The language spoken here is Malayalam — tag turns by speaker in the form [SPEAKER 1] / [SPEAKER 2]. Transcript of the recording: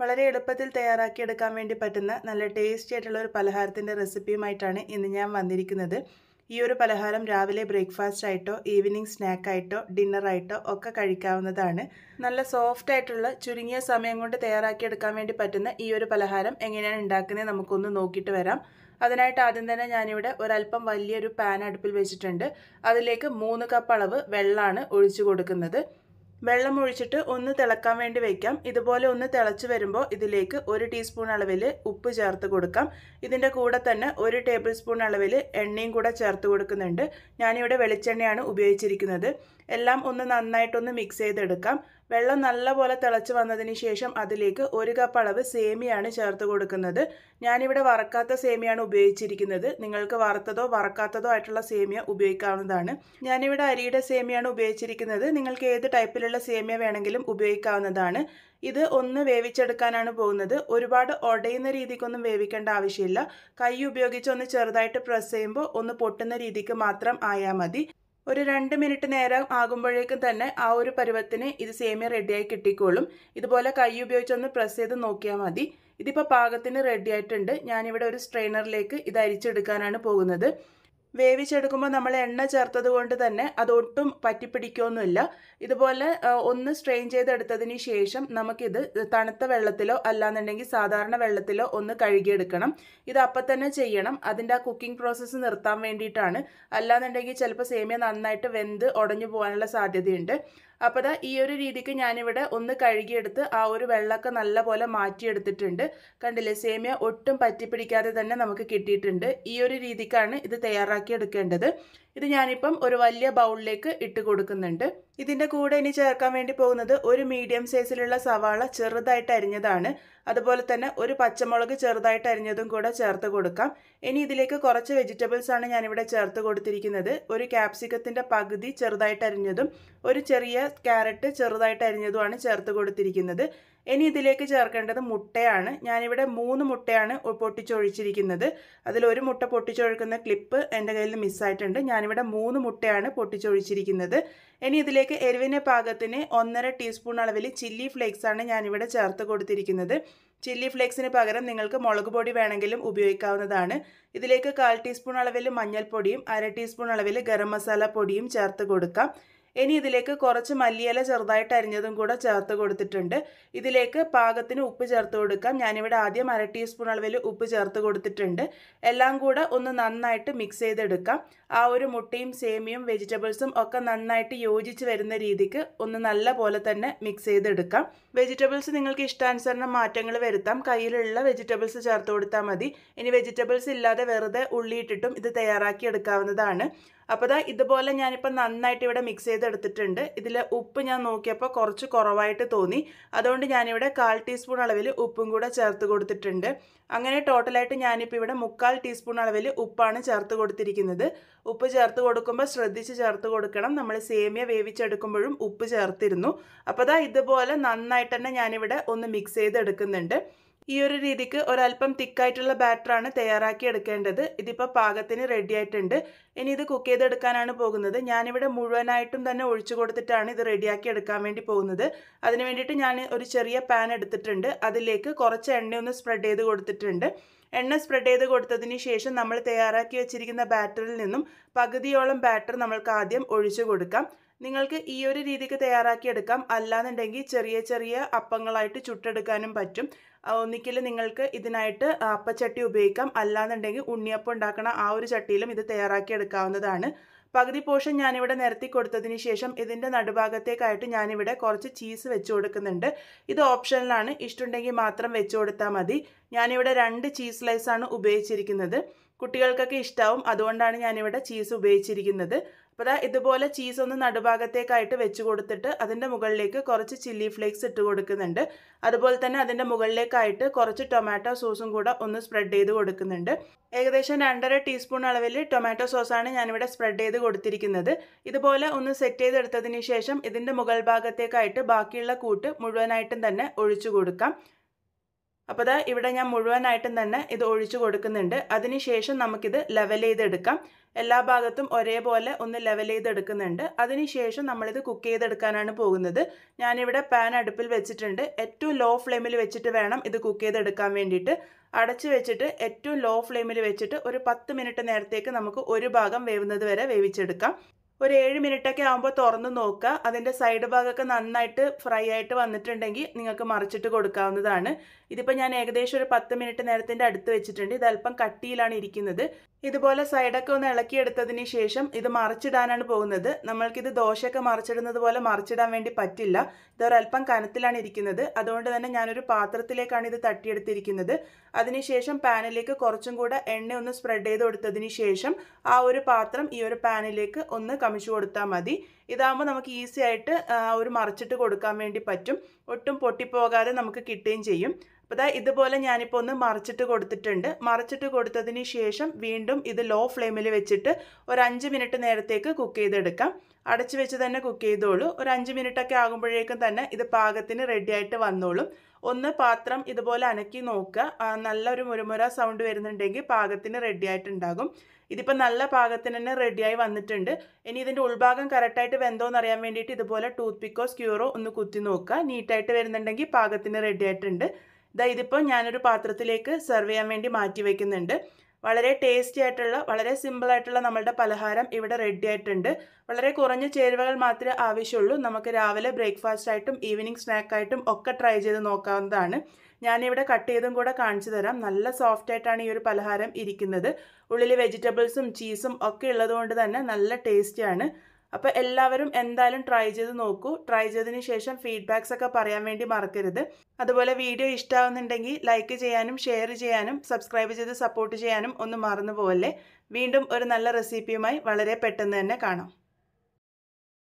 [SPEAKER 1] വളരെ എളുപ്പത്തിൽ തയ്യാറാക്കിയെടുക്കാൻ വേണ്ടി പറ്റുന്ന നല്ല ടേസ്റ്റി ആയിട്ടുള്ള ഒരു പലഹാരത്തിൻ്റെ റെസിപ്പിയുമായിട്ടാണ് ഇന്ന് ഞാൻ വന്നിരിക്കുന്നത് ഈ ഒരു പലഹാരം രാവിലെ ബ്രേക്ക്ഫാസ്റ്റ് ആയിട്ടോ ഈവനിങ് സ്നാക്കായിട്ടോ ഡിന്നറായിട്ടോ ഒക്കെ കഴിക്കാവുന്നതാണ് നല്ല സോഫ്റ്റ് ആയിട്ടുള്ള ചുരുങ്ങിയ സമയം കൊണ്ട് തയ്യാറാക്കിയെടുക്കാൻ വേണ്ടി പറ്റുന്ന ഈ ഒരു പലഹാരം എങ്ങനെയാണ് ഉണ്ടാക്കുന്നത് നമുക്കൊന്ന് നോക്കിയിട്ട് വരാം അതിനായിട്ട് ആദ്യം തന്നെ ഞാനിവിടെ ഒരല്പം വലിയൊരു പാൻ അടുപ്പിൽ വെച്ചിട്ടുണ്ട് അതിലേക്ക് മൂന്ന് കപ്പ് അളവ് വെള്ളമാണ് ഒഴിച്ചു കൊടുക്കുന്നത് വെള്ളം ഒഴിച്ചിട്ട് ഒന്ന് തിളക്കാൻ വേണ്ടി വയ്ക്കാം ഇതുപോലെ ഒന്ന് തിളച്ച് വരുമ്പോൾ ഇതിലേക്ക് ഒരു ടീസ്പൂൺ അളവിൽ ഉപ്പ് ചേർത്ത് കൊടുക്കാം ഇതിൻ്റെ കൂടെ തന്നെ ഒരു ടേബിൾ സ്പൂൺ അളവിൽ എണ്ണയും കൂടെ ചേർത്ത് കൊടുക്കുന്നുണ്ട് ഞാനിവിടെ വെളിച്ചെണ്ണയാണ് ഉപയോഗിച്ചിരിക്കുന്നത് എല്ലാം ഒന്ന് നന്നായിട്ടൊന്ന് മിക്സ് ചെയ്തെടുക്കാം വെള്ളം നല്ലപോലെ തിളച്ച് വന്നതിന് ശേഷം അതിലേക്ക് ഒരു കപ്പ് അളവ് സേമിയാണ് ചേർത്ത് കൊടുക്കുന്നത് ഞാനിവിടെ വറക്കാത്ത സേമിയാണ് ഉപയോഗിച്ചിരിക്കുന്നത് നിങ്ങൾക്ക് വറുത്തതോ വറക്കാത്തതോ ആയിട്ടുള്ള സേമിയ ഉപയോഗിക്കാവുന്നതാണ് ഞാനിവിടെ അരിയുടെ സേമിയാണ് ഉപയോഗിച്ചിരിക്കുന്നത് നിങ്ങൾക്ക് ഏത് ടൈപ്പിലുള്ള സേമിയ വേണമെങ്കിലും ഉപയോഗിക്കാവുന്നതാണ് ഇത് ഒന്ന് വേവിച്ചെടുക്കാനാണ് പോകുന്നത് ഒരുപാട് ഉടയുന്ന രീതിക്കൊന്നും വേവിക്കേണ്ട ആവശ്യമില്ല കൈ ഉപയോഗിച്ച് ഒന്ന് ചെറുതായിട്ട് പ്രസ് ചെയ്യുമ്പോൾ ഒന്ന് പൊട്ടുന്ന രീതിക്ക് മാത്രം ആയാൽ മതി ഒരു രണ്ട് മിനിറ്റ് നേരം ആകുമ്പോഴേക്കും തന്നെ ആ ഒരു പരുവത്തിന് ഇത് സേമിയ റെഡിയായി കിട്ടിക്കോളും ഇതുപോലെ കൈ ഉപയോഗിച്ചൊന്ന് പ്രസ് ചെയ്ത് നോക്കിയാൽ മതി ഇതിപ്പോൾ പാകത്തിന് റെഡി ആയിട്ടുണ്ട് ഞാനിവിടെ ഒരു സ്ട്രെയിനറിലേക്ക് ഇത് അരിച്ചെടുക്കാനാണ് പോകുന്നത് വേവിച്ചെടുക്കുമ്പോൾ നമ്മൾ എണ്ണ ചേർത്തത് കൊണ്ട് തന്നെ അതൊട്ടും പറ്റിപ്പിടിക്കുകയൊന്നുമില്ല ഇതുപോലെ ഒന്ന് സ്ട്രെയിൻ ചെയ്തെടുത്തതിന് ശേഷം നമുക്കിത് തണുത്ത വെള്ളത്തിലോ അല്ലാന്നുണ്ടെങ്കിൽ സാധാരണ വെള്ളത്തിലോ ഒന്ന് കഴുകിയെടുക്കണം ഇത് അപ്പം തന്നെ ചെയ്യണം അതിൻ്റെ ആ കുക്കിംഗ് പ്രോസസ്സ് നിർത്താൻ വേണ്ടിയിട്ടാണ് അല്ലാന്നുണ്ടെങ്കിൽ ചിലപ്പോൾ സേമിയ നന്നായിട്ട് വെന്ത് ഉടഞ്ഞു പോകാനുള്ള സാധ്യതയുണ്ട് അപ്പോൾ അതാ ഈ ഒരു രീതിക്ക് ഞാനിവിടെ ഒന്ന് കഴുകിയെടുത്ത് ആ ഒരു വെള്ളമൊക്കെ നല്ലപോലെ മാറ്റിയെടുത്തിട്ടുണ്ട് കണ്ടില്ലേ സേമിയ ഒട്ടും പറ്റിപ്പിടിക്കാതെ തന്നെ നമുക്ക് കിട്ടിയിട്ടുണ്ട് ഈ ഒരു രീതിക്കാണ് ഇത് തയ്യാറാക്കി എടുക്കേണ്ടത് ഇത് ഞാനിപ്പം ഒരു വലിയ ബൗളിലേക്ക് ഇട്ട് കൊടുക്കുന്നുണ്ട് ഇതിൻ്റെ കൂടെ ഇനി ചേർക്കാൻ വേണ്ടി പോകുന്നത് ഒരു മീഡിയം സൈസിലുള്ള സവാള ചെറുതായിട്ട് അരിഞ്ഞതാണ് അതുപോലെ തന്നെ ഒരു പച്ചമുളക് ചെറുതായിട്ട് അരിഞ്ഞതും കൂടെ ചേർത്ത് കൊടുക്കാം ഇനി ഇതിലേക്ക് കുറച്ച് വെജിറ്റബിൾസ് ആണ് ഞാനിവിടെ ചേർത്ത് കൊടുത്തിരിക്കുന്നത് ഒരു ക്യാപ്സിക്കത്തിൻ്റെ പകുതി ചെറുതായിട്ട് അരിഞ്ഞതും ഒരു ചെറിയ ക്യാരറ്റ് ചെറുതായിട്ട് അരിഞ്ഞതുമാണ് ചേർത്ത് കൊടുത്തിരിക്കുന്നത് ഇനി ഇതിലേക്ക് ചേർക്കേണ്ടത് മുട്ടയാണ് ഞാനിവിടെ മൂന്ന് മുട്ടയാണ് പൊട്ടിച്ചൊഴിച്ചിരിക്കുന്നത് അതിലൊരു മുട്ട പൊട്ടിച്ചൊഴുക്കുന്ന ക്ലിപ്പ് എൻ്റെ കയ്യിൽ നിന്ന് മിസ്സായിട്ടുണ്ട് ഞാനിവിടെ മൂന്ന് മുട്ടയാണ് പൊട്ടിച്ചൊഴിച്ചിരിക്കുന്നത് ഇനി ഇതിലേക്ക് എരിവിൻ്റെ പാകത്തിന് ഒന്നര ടീസ്പൂൺ അളവിൽ ചില്ലി ഫ്ലേക്സാണ് ഞാനിവിടെ ചേർത്ത് കൊടുത്തിരിക്കുന്നത് ചില്ലി ഫ്ലേക്സിന് പകരം നിങ്ങൾക്ക് മുളക് പൊടി വേണമെങ്കിലും ഉപയോഗിക്കാവുന്നതാണ് ഇതിലേക്ക് കാൽ ടീസ്പൂൺ അളവിൽ മഞ്ഞൾപ്പൊടിയും അര ടീസ്പൂൺ അളവിൽ ഗരം മസാല പൊടിയും ചേർത്ത് കൊടുക്കാം ഇനി ഇതിലേക്ക് കുറച്ച് മല്ലിയില ചെറുതായിട്ട് അരിഞ്ഞതും കൂടെ ചേർത്ത് കൊടുത്തിട്ടുണ്ട് ഇതിലേക്ക് പാകത്തിന് ഉപ്പ് ചേർത്ത് കൊടുക്കാം ഞാനിവിടെ ആദ്യം അര ടീസ്പൂൺ അളവിൽ ഉപ്പ് ചേർത്ത് കൊടുത്തിട്ടുണ്ട് എല്ലാം കൂടെ ഒന്ന് നന്നായിട്ട് മിക്സ് ചെയ്തെടുക്കാം ആ ഒരു മുട്ടയും സേമിയും വെജിറ്റബിൾസും ഒക്കെ നന്നായിട്ട് യോജിച്ച് വരുന്ന രീതിക്ക് ഒന്ന് നല്ല പോലെ തന്നെ മിക്സ് ചെയ്തെടുക്കാം വെജിറ്റബിൾസ് നിങ്ങൾക്ക് ഇഷ്ടാനുസരണം മാറ്റങ്ങൾ വരുത്താം കയ്യിലുള്ള വെജിറ്റബിൾസ് ചേർത്ത് കൊടുത്താൽ മതി ഇനി വെജിറ്റബിൾസ് ഇല്ലാതെ വെറുതെ ഉള്ളിയിട്ടിട്ടും ഇത് തയ്യാറാക്കി എടുക്കാവുന്നതാണ് അപ്പോൾ ഇതാ ഇതുപോലെ ഞാനിപ്പോൾ നന്നായിട്ട് ഇവിടെ മിക്സ് ചെയ്തെടുത്തിട്ടുണ്ട് ഇതിൽ ഉപ്പ് ഞാൻ നോക്കിയപ്പോൾ കുറച്ച് കുറവായിട്ട് തോന്നി അതുകൊണ്ട് ഞാനിവിടെ കാൽ ടീസ്പൂൺ അളവിൽ ഉപ്പും കൂടെ ചേർത്ത് കൊടുത്തിട്ടുണ്ട് അങ്ങനെ ടോട്ടലായിട്ട് ഞാനിപ്പോൾ ഇവിടെ മുക്കാൽ ടീസ്പൂൺ അളവിൽ ഉപ്പാണ് ചേർത്ത് കൊടുത്തിരിക്കുന്നത് ഉപ്പ് ചേർത്ത് കൊടുക്കുമ്പോൾ ശ്രദ്ധിച്ച് ചേർത്ത് കൊടുക്കണം നമ്മൾ സേമിയ വേവിച്ചെടുക്കുമ്പോഴും ഉപ്പ് ചേർത്തിരുന്നു അപ്പോൾ ഇതാ ഇതുപോലെ നന്നായിട്ട് തന്നെ ഞാനിവിടെ ഒന്ന് മിക്സ് ചെയ്തെടുക്കുന്നുണ്ട് ഈ ഒരു രീതിക്ക് ഒരല്പം തിക്കായിട്ടുള്ള ബാറ്ററാണ് തയ്യാറാക്കി എടുക്കേണ്ടത് ഇതിപ്പോൾ പാകത്തിന് റെഡി ആയിട്ടുണ്ട് ഇനി ഇത് കുക്ക് ചെയ്തെടുക്കാനാണ് പോകുന്നത് ഞാനിവിടെ മുഴുവനായിട്ടും തന്നെ ഒഴിച്ചു കൊടുത്തിട്ടാണ് ഇത് റെഡിയാക്കി എടുക്കാൻ വേണ്ടി പോകുന്നത് അതിന് വേണ്ടിയിട്ട് ഞാൻ ഒരു ചെറിയ പാൻ എടുത്തിട്ടുണ്ട് അതിലേക്ക് കുറച്ച് എണ്ണയൊന്ന് സ്പ്രെഡ് ചെയ്ത് കൊടുത്തിട്ടുണ്ട് എണ്ണ സ്പ്രെഡ് ചെയ്ത് കൊടുത്തതിന് ശേഷം നമ്മൾ തയ്യാറാക്കി വെച്ചിരിക്കുന്ന ബാറ്ററിൽ നിന്നും പകുതിയോളം ബാറ്റർ നമ്മൾക്ക് ആദ്യം ഒഴിച്ചു കൊടുക്കാം നിങ്ങൾക്ക് ഈ ഒരു രീതിക്ക് തയ്യാറാക്കിയെടുക്കാം അല്ലാന്നുണ്ടെങ്കിൽ ചെറിയ ചെറിയ അപ്പങ്ങളായിട്ട് ചുട്ടെടുക്കാനും പറ്റും ഒന്നിക്കൽ നിങ്ങൾക്ക് ഇതിനായിട്ട് അപ്പച്ചട്ടി ഉപയോഗിക്കാം അല്ലാന്നുണ്ടെങ്കിൽ ഉണ്ണിയപ്പം ഉണ്ടാക്കണ ആ ഒരു ചട്ടിയിലും ഇത് തയ്യാറാക്കിയെടുക്കാവുന്നതാണ് പകുതി പോർഷൻ ഞാനിവിടെ നിരത്തി കൊടുത്തതിന് ശേഷം ഇതിൻ്റെ നടുഭാഗത്തേക്കായിട്ട് ഞാനിവിടെ കുറച്ച് ചീസ് വെച്ച് കൊടുക്കുന്നുണ്ട് ഇത് ഓപ്ഷനിലാണ് ഇഷ്ടമുണ്ടെങ്കിൽ മാത്രം വെച്ച് കൊടുത്താൽ മതി ഞാനിവിടെ രണ്ട് ചീസ് സ്ലൈസാണ് ഉപയോഗിച്ചിരിക്കുന്നത് കുട്ടികൾക്കൊക്കെ ഇഷ്ടാവും അതുകൊണ്ടാണ് ഞാനിവിടെ ചീസ് ഉപയോഗിച്ചിരിക്കുന്നത് അപ്പോൾ അതാ ഇതുപോലെ ചീസ് ഒന്ന് നടുഭാഗത്തേക്കായിട്ട് വെച്ച് കൊടുത്തിട്ട് അതിൻ്റെ മുകളിലേക്ക് കുറച്ച് ചില്ലി ഫ്ലേക്സ് ഇട്ട് കൊടുക്കുന്നുണ്ട് അതുപോലെ തന്നെ അതിൻ്റെ മുകളിലേക്കായിട്ട് കുറച്ച് ടൊമാറ്റോ സോസും കൂടെ ഒന്ന് സ്പ്രെഡ് ചെയ്ത് കൊടുക്കുന്നുണ്ട് ഏകദേശം രണ്ടര ടീസ്പൂൺ അളവിൽ ടൊമാറ്റോ സോസാണ് ഞാനിവിടെ സ്പ്രെഡ് ചെയ്ത് കൊടുത്തിരിക്കുന്നത് ഇതുപോലെ ഒന്ന് സെറ്റ് ചെയ്തെടുത്തതിന് ശേഷം ഇതിൻ്റെ മുകൾ ഭാഗത്തേക്കായിട്ട് ബാക്കിയുള്ള കൂട്ട് മുഴുവനായിട്ടും തന്നെ ഒഴിച്ചു കൊടുക്കാം അപ്പോൾ ദാ ഇവിടെ ഞാൻ മുഴുവനായിട്ടും തന്നെ ഇത് ഒഴിച്ചു കൊടുക്കുന്നുണ്ട് അതിനുശേഷം നമുക്കിത് ലെവൽ ചെയ്തെടുക്കാം എല്ലാ ഭാഗത്തും ഒരേപോലെ ഒന്ന് ലെവൽ ചെയ്തെടുക്കുന്നുണ്ട് അതിനുശേഷം നമ്മളിത് കുക്ക് ചെയ്തെടുക്കാനാണ് പോകുന്നത് ഞാനിവിടെ പാൻ അടുപ്പിൽ വെച്ചിട്ടുണ്ട് ഏറ്റവും ലോ ഫ്ലെയിമിൽ വെച്ചിട്ട് വേണം ഇത് കുക്ക് ചെയ്തെടുക്കാൻ വേണ്ടിയിട്ട് അടച്ചു വെച്ചിട്ട് ഏറ്റവും ലോ ഫ്ലെയിമിൽ വെച്ചിട്ട് ഒരു പത്ത് മിനിറ്റ് നേരത്തേക്ക് നമുക്ക് ഒരു ഭാഗം വേവുന്നത് വരെ വേവിച്ചെടുക്കാം ഒരു ഏഴ് മിനിറ്റൊക്കെ ആകുമ്പോൾ തുറന്ന് നോക്കുക അതിൻ്റെ സൈഡ് ഭാഗമൊക്കെ നന്നായിട്ട് ഫ്രൈ ആയിട്ട് വന്നിട്ടുണ്ടെങ്കിൽ നിങ്ങൾക്ക് മറിച്ചിട്ട് കൊടുക്കാവുന്നതാണ് ഇതിപ്പോൾ ഞാൻ ഏകദേശം ഒരു പത്ത് മിനിറ്റ് നേരത്തിൻ്റെ അടുത്ത് വെച്ചിട്ടുണ്ട് ഇത് അല്പം കട്ടിയിലാണ് ഇരിക്കുന്നത് ഇതുപോലെ സൈഡൊക്കെ ഒന്ന് ഇളക്കിയെടുത്തതിന് ശേഷം ഇത് മറിച്ചിടാനാണ് പോകുന്നത് നമ്മൾക്കിത് ദോശയൊക്കെ മറിച്ചിടുന്നത് പോലെ മറിച്ചിടാൻ വേണ്ടി പറ്റില്ല ഇതൊരല്പം കനത്തിലാണ് ഇരിക്കുന്നത് അതുകൊണ്ട് തന്നെ ഞാനൊരു പാത്രത്തിലേക്കാണ് ഇത് തട്ടിയെടുത്തിരിക്കുന്നത് അതിനുശേഷം പാനിലേക്ക് കുറച്ചും കൂടെ എണ്ണ ഒന്ന് സ്പ്രെഡ് ചെയ്ത് കൊടുത്തതിന് ശേഷം ആ ഒരു പാത്രം ഈ ഒരു പാനിലേക്ക് ഒന്ന് കമിച്ചു കൊടുത്താൽ മതി ഇതാകുമ്പോൾ നമുക്ക് ഈസി ആയിട്ട് ഒരു മറിച്ചിട്ട് കൊടുക്കാൻ വേണ്ടി പറ്റും ഒട്ടും പൊട്ടിപ്പോകാതെ നമുക്ക് കിട്ടുകയും ചെയ്യും അപ്പോൾ ഇതാ ഇതുപോലെ ഞാനിപ്പോൾ ഒന്ന് മറിച്ചിട്ട് കൊടുത്തിട്ടുണ്ട് മറിച്ചിട്ട് കൊടുത്തതിന് ശേഷം വീണ്ടും ഇത് ലോ ഫ്ലെയിമിൽ വെച്ചിട്ട് ഒരു അഞ്ച് മിനിറ്റ് നേരത്തേക്ക് കുക്ക് ചെയ്തെടുക്കാം അടച്ചു വെച്ച് തന്നെ കുക്ക് ചെയ്തോളൂ ഒരു അഞ്ച് മിനിറ്റൊക്കെ ആകുമ്പോഴേക്കും തന്നെ ഇത് പാകത്തിന് റെഡിയായിട്ട് വന്നോളും ഒന്ന് പാത്രം ഇതുപോലെ അനക്കി നോക്കുക നല്ലൊരു മുരുമുര സൗണ്ട് വരുന്നുണ്ടെങ്കിൽ പാകത്തിന് റെഡിയായിട്ടുണ്ടാകും ഇതിപ്പോൾ നല്ല പാകത്തിന് തന്നെ റെഡിയായി വന്നിട്ടുണ്ട് ഇനി ഇതിൻ്റെ ഉൾഭാഗം കറക്റ്റായിട്ട് വെന്തോന്ന് അറിയാൻ വേണ്ടിയിട്ട് ഇതുപോലെ ടൂത്ത് പിക്കോ സ്ക്യൂറോ ഒന്ന് കുത്തി നോക്കുക നീറ്റായിട്ട് വരുന്നുണ്ടെങ്കിൽ പാകത്തിന് റെഡിയായിട്ടുണ്ട് ഇതാ ഇതിപ്പോൾ ഞാനൊരു പാത്രത്തിലേക്ക് സെർവ് ചെയ്യാൻ വേണ്ടി മാറ്റി വയ്ക്കുന്നുണ്ട് വളരെ ടേസ്റ്റി ആയിട്ടുള്ള വളരെ സിമ്പിളായിട്ടുള്ള നമ്മളുടെ പലഹാരം ഇവിടെ റെഡി ആയിട്ടുണ്ട് വളരെ കുറഞ്ഞ ചേരുവകൾ മാത്രമേ ആവശ്യമുള്ളൂ നമുക്ക് രാവിലെ ബ്രേക്ക്ഫാസ്റ്റ് ആയിട്ടും ഈവനിങ് സ്നാക്കായിട്ടും ഒക്കെ ട്രൈ ചെയ്ത് നോക്കാവുന്നതാണ് ഞാനിവിടെ കട്ട് ചെയ്തും കൂടെ കാണിച്ചു തരാം നല്ല സോഫ്റ്റ് ആയിട്ടാണ് ഈ ഒരു പലഹാരം ഇരിക്കുന്നത് ഉള്ളിൽ വെജിറ്റബിൾസും ചീസും ഒക്കെ ഉള്ളതുകൊണ്ട് തന്നെ നല്ല ടേസ്റ്റിയാണ് അപ്പോൾ എല്ലാവരും എന്തായാലും ട്രൈ ചെയ്ത് നോക്കൂ ട്രൈ ചെയ്തതിന് ശേഷം ഫീഡ്ബാക്സ് ഒക്കെ പറയാൻ വേണ്ടി മറക്കരുത് അതുപോലെ വീഡിയോ ഇഷ്ടമാവുന്നുണ്ടെങ്കിൽ ലൈക്ക് ചെയ്യാനും ഷെയർ ചെയ്യാനും സബ്സ്ക്രൈബ് ചെയ്ത് സപ്പോർട്ട് ചെയ്യാനും ഒന്നും മറന്നു വീണ്ടും ഒരു നല്ല റെസിപ്പിയുമായി വളരെ പെട്ടെന്ന് തന്നെ കാണാം